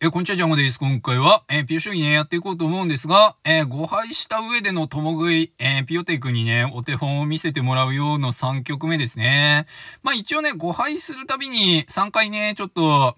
え、こんにちは、ジャンゴです。今回は、えー、ピオ主義ね、やっていこうと思うんですが、えー、誤敗した上での共食い、えー、ピオテイクにね、お手本を見せてもらうような3曲目ですね。まあ一応ね、誤敗するたびに3回ね、ちょっと、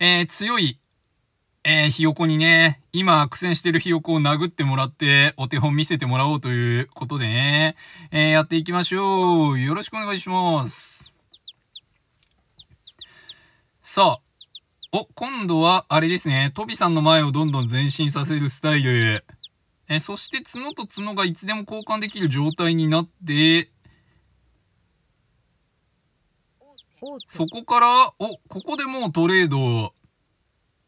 えー、強い、えー、ひよこにね、今苦戦してるひよこを殴ってもらって、お手本見せてもらおうということでね、えー、やっていきましょう。よろしくお願いします。さあ、お、今度は、あれですね。トビさんの前をどんどん前進させるスタイル。え、そして角と角がいつでも交換できる状態になって、そこから、お、ここでもうトレード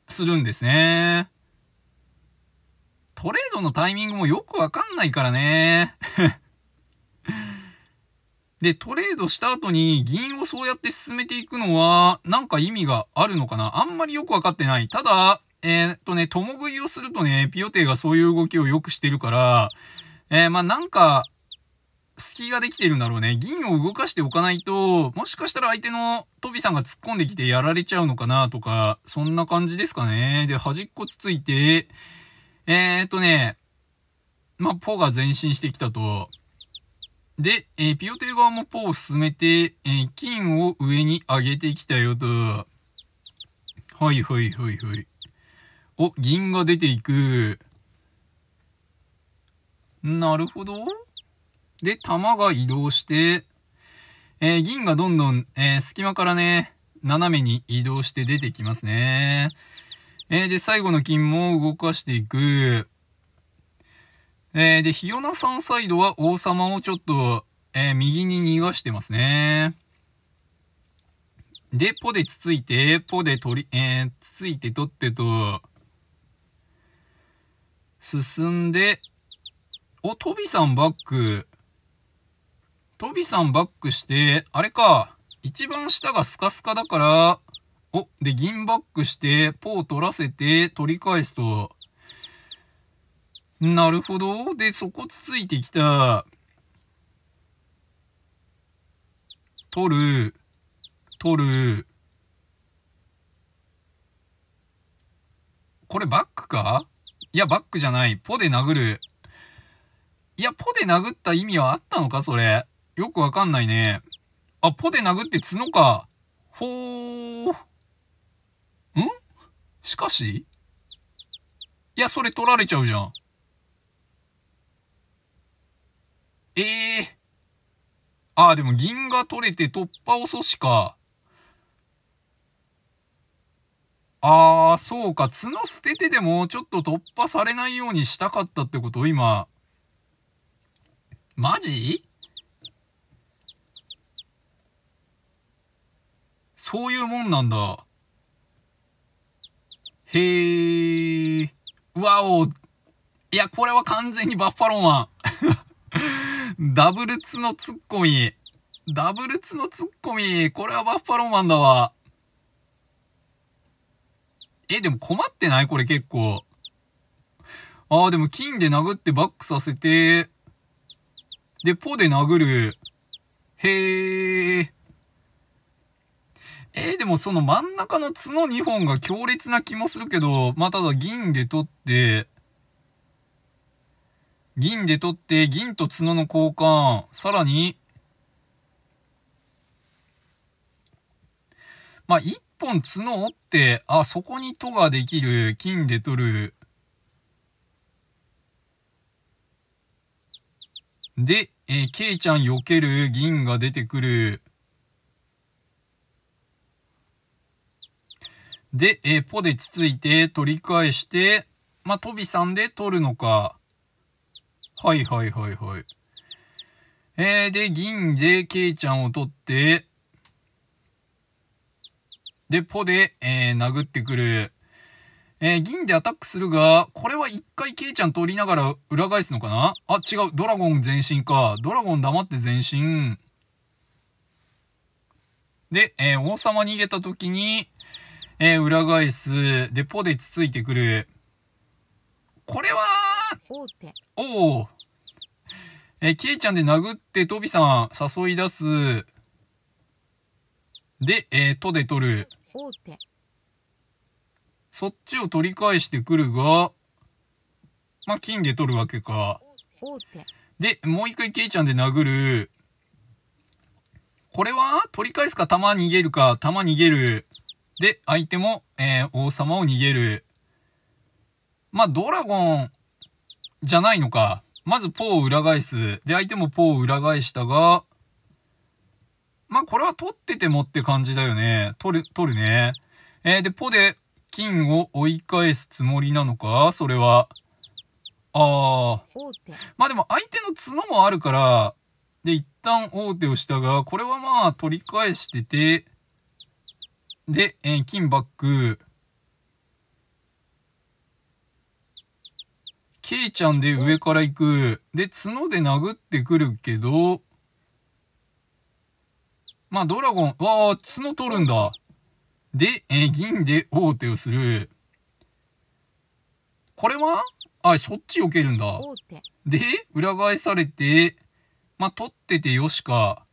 するんですね。トレードのタイミングもよくわかんないからね。で、トレードした後に銀をそうやって進めていくのは、なんか意味があるのかなあんまりよくわかってない。ただ、えー、っとね、共食いをするとね、ピオテイがそういう動きをよくしてるから、えー、まあなんか、隙ができてるんだろうね。銀を動かしておかないと、もしかしたら相手のトビさんが突っ込んできてやられちゃうのかなとか、そんな感じですかね。で、端っこつついて、えー、っとね、まあ、ポが前進してきたと。で、えー、ピオテル側もポーを進めて、えー、金を上に上げてきたよと。はいはいはいはい。お、銀が出ていく。なるほど。で、玉が移動して、えー、銀がどんどん、えー、隙間からね、斜めに移動して出てきますね。えー、で、最後の金も動かしていく。えー、で、ヒヨナさんサイドは王様をちょっと、えー、右に逃がしてますね。で、ポでつついて、ポで取り、えー、つついて取ってと、進んで、お、トビさんバック。トビさんバックして、あれか、一番下がスカスカだから、お、で、銀バックして、ポを取らせて、取り返すと、なるほど。で、そこつついてきた。取る、取る。これバックかいや、バックじゃない。ポで殴る。いや、ポで殴った意味はあったのかそれ。よくわかんないね。あ、ポで殴って角か。ほー。んしかしいや、それ取られちゃうじゃん。ええー、ああ、でも銀が取れて突破遅しか。ああ、そうか。角捨ててでもちょっと突破されないようにしたかったってこと今。マジそういうもんなんだ。へえ。わお。いや、これは完全にバッファローマン。ダブルツのツッコミ。ダブルツのツッコミ。これはバッファローマンだわ。え、でも困ってないこれ結構。ああ、でも金で殴ってバックさせて、で、ポで殴る。へえ。えー、でもその真ん中の角2本が強烈な気もするけど、まあ、ただ銀で取って、銀で取って銀と角の交換。さらに、まあ、一本角折って、あ、そこにとができる。金で取る。で、えー、ケイちゃん避ける。銀が出てくる。で、えー、ポでつついて取り返して、まあ、トビさんで取るのか。はいはいはいはい。えー、で、銀で、ケイちゃんを取って、で、ポで、えー、殴ってくる。えー、銀でアタックするが、これは一回ケイちゃん通りながら裏返すのかなあ、違う。ドラゴン前進か。ドラゴン黙って前進。で、えー、王様逃げた時に、えー、裏返す。で、ポでつついてくる。これは、大手。おお。えケイちゃんで殴って、トビさん誘い出す。で、えー、とで取る。大手。そっちを取り返してくるが、まあ、金で取るわけか。大手。で、もう一回ケイちゃんで殴る。これは取り返すか弾逃げるか、弾逃げる。で、相手も、えー、王様を逃げる。まあ、ドラゴン、じゃないのか。まずポーを裏返す。で、相手もポーを裏返したが、まあ、これは取っててもって感じだよね。取る、取るね。えー、で、ポで金を追い返すつもりなのかそれは。ああ。まあでも相手の角もあるから、で、一旦王手をしたが、これはまあ取り返してて、で、えー、金バック。ケイちゃんで上から行く。で、角で殴ってくるけど、まあ、ドラゴン、わあ、角取るんだ。で、え銀で王手をする。これはあ、そっち避けるんだ。で、裏返されて、まあ、取っててよしか。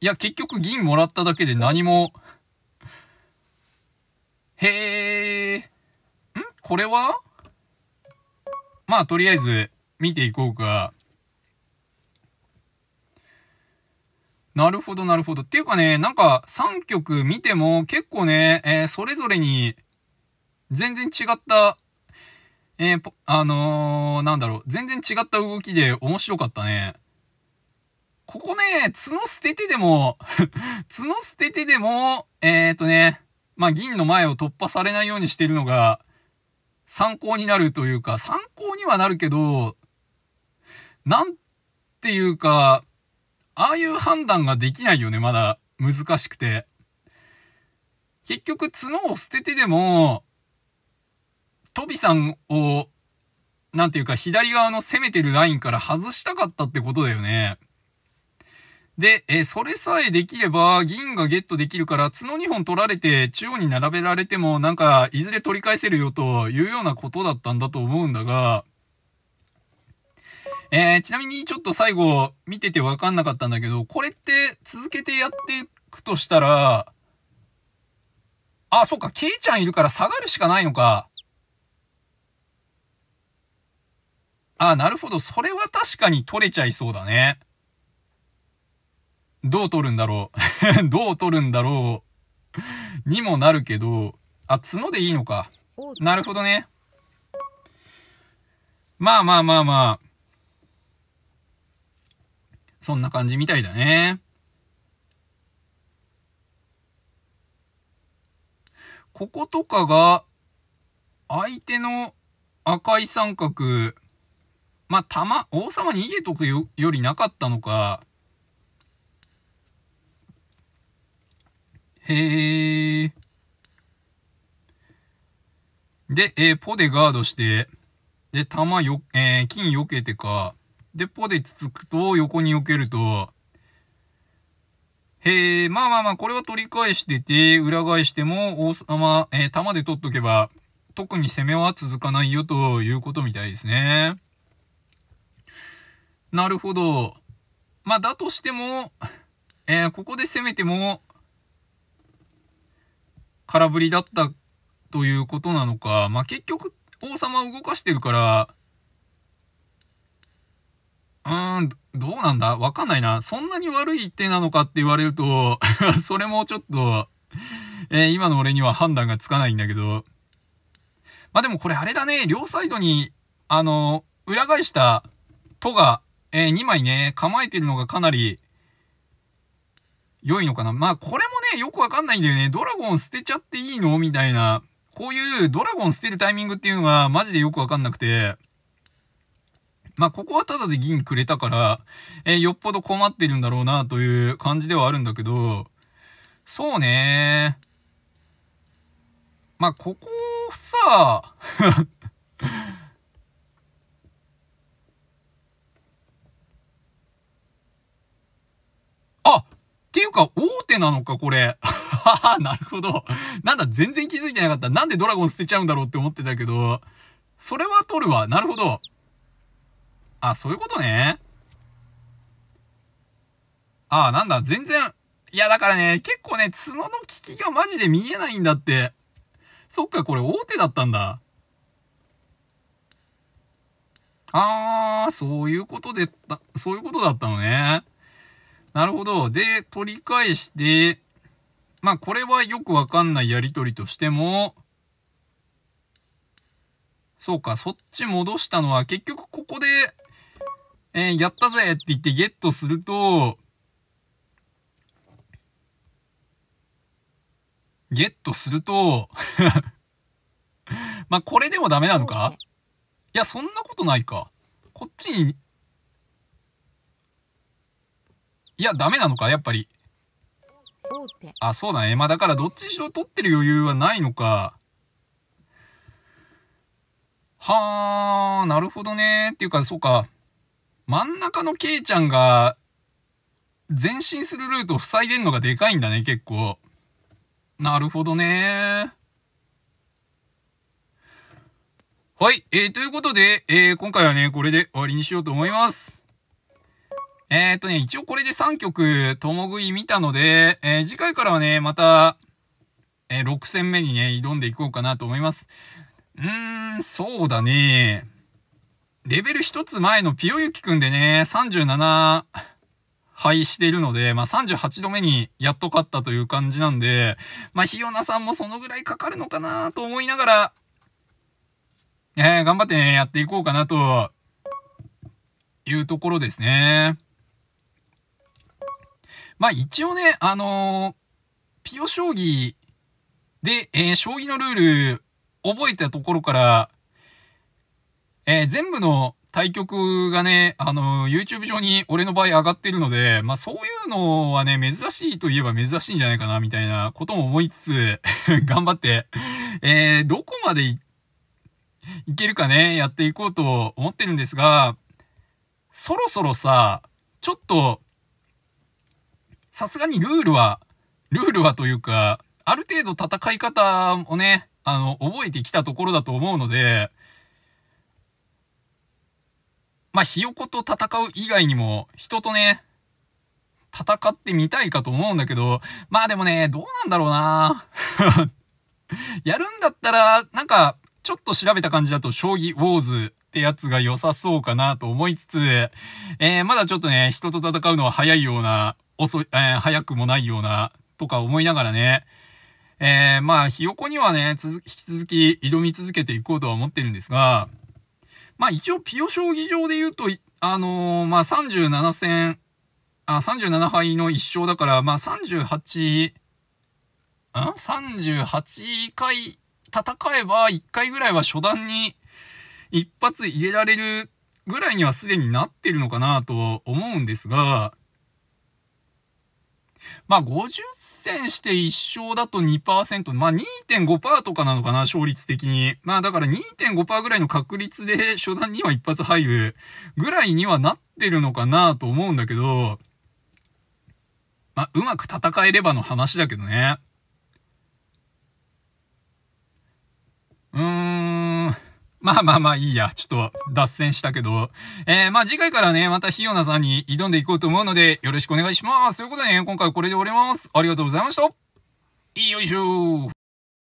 いや、結局銀もらっただけで何も。へえ。これはまあとりあえず見ていこうか。なるほど、なるほど。っていうかね、なんか3曲見ても結構ね、えー、それぞれに全然違った、えー、あのー、なんだろう、全然違った動きで面白かったね。ここね、角捨ててでも 角捨ててでも、えっ、とね、まあ、銀の前を突破されないようにしてるのが、参考になるというか、参考にはなるけど、なんていうか、ああいう判断ができないよね、まだ難しくて。結局、角を捨ててでも、トビさんを、なんていうか、左側の攻めてるラインから外したかったってことだよね。で、えー、それさえできれば銀がゲットできるから角2本取られて中央に並べられてもなんかいずれ取り返せるよというようなことだったんだと思うんだが、えー、ちなみにちょっと最後見ててわかんなかったんだけど、これって続けてやっていくとしたら、あ、そっか、ケイちゃんいるから下がるしかないのか。あ、なるほど。それは確かに取れちゃいそうだね。どう取るんだろう どう取るんだろうにもなるけど、あ、角でいいのか。なるほどね。まあまあまあまあ。そんな感じみたいだね。こことかが、相手の赤い三角、まあ、たま、王様逃げとくよ、よりなかったのか、へえ。で、えー、ポでガードして、で、玉よ、えー、金よけてか、で、ポでつつくと、横によけると、へえ、まあまあまあ、これは取り返してて、裏返しても、王様、えー、玉で取っとけば、特に攻めは続かないよということみたいですね。なるほど。まあ、だとしても、えー、ここで攻めても、空振りだったということなのか、まあ、結局、王様を動かしてるから、うーん、どうなんだわかんないな。そんなに悪い手なのかって言われると それもちょっとえー、今の俺には判断がつかないんだけど。まあでもこれあれだね、両サイドに、あの、裏返した戸が、えー、2枚ね、構えてるのがかなり良いのかな。まあこれもよくわかんないんだよね。ドラゴン捨てちゃっていいのみたいな。こういうドラゴン捨てるタイミングっていうのがマジでよくわかんなくて。まあ、ここはただで銀くれたから、えー、よっぽど困ってるんだろうなという感じではあるんだけど、そうねまあ、ここさ、っていうか、大手なのか、これ。はは、なるほど。なんだ、全然気づいてなかった。なんでドラゴン捨てちゃうんだろうって思ってたけど、それは取るわ。なるほど。あ、そういうことね。あ、なんだ、全然。いや、だからね、結構ね、角の利きがマジで見えないんだって。そっか、これ大手だったんだ。あー、そういうことで、そういうことだったのね。なるほど。で、取り返して、まあこれはよくわかんないやりとりとしても、そうか、そっち戻したのは結局ここで、えー、やったぜって言ってゲットすると、ゲットすると まあこれでもダメなのかいや、そんなことないか。こっちにいや、ダメなのか、やっぱり。あ、そうだね。まあ、だからどっちにしろ取ってる余裕はないのか。はあ、なるほどね。っていうか、そうか。真ん中のケイちゃんが、前進するルートを塞いでんのがでかいんだね、結構。なるほどね。はい。えー、ということで、えー、今回はね、これで終わりにしようと思います。えー、っとね、一応これで3曲、とも食い見たので、えー、次回からはね、また、えー、6戦目にね、挑んでいこうかなと思います。うーん、そうだね。レベル1つ前のピヨユキくんでね、37敗しているので、まあ、38度目にやっと勝ったという感じなんで、まあ、ひよなさんもそのぐらいかかるのかなと思いながら、えー、頑張ってね、やっていこうかなというところですね。まあ一応ね、あのー、ピオ将棋で、えー、将棋のルール覚えたところから、えー、全部の対局がね、あの YouTube 上に俺の場合上がってるので、まあそういうのはね、珍しいといえば珍しいんじゃないかな、みたいなことも思いつつ 頑張って、えどこまでいけるかね、やっていこうと思ってるんですが、そろそろさ、ちょっと、さすがにルールは、ルールはというか、ある程度戦い方をね、あの、覚えてきたところだと思うので、まあ、ひよこと戦う以外にも、人とね、戦ってみたいかと思うんだけど、まあでもね、どうなんだろうな やるんだったら、なんか、ちょっと調べた感じだと、将棋ウォーズってやつが良さそうかなと思いつつ、えー、まだちょっとね、人と戦うのは早いような遅い、えー、早くもないような、とか思いながらね、えー、まあ、ひよこにはね、引き続き挑み続けていこうとは思ってるんですが、まあ一応、ピオ将棋場で言うと、あのー、まあ37戦、あ、37敗の1勝だから、まあ38、ん ?38 回戦えば1回ぐらいは初段に一発入れられるぐらいにはすでになってるのかなと思うんですが、まあ、50戦して1勝だと2%、まあ2.5%とかなのかな、勝率的に。まあだから2.5%ぐらいの確率で初段には一発入るぐらいにはなってるのかなと思うんだけど、まあ、うまく戦えればの話だけどね。うーん。まあまあまあいいや。ちょっと脱線したけど。えー、まあ次回からね、またひよなさんに挑んでいこうと思うので、よろしくお願いします。ということでね、今回これで終わります。ありがとうございました。よいしょ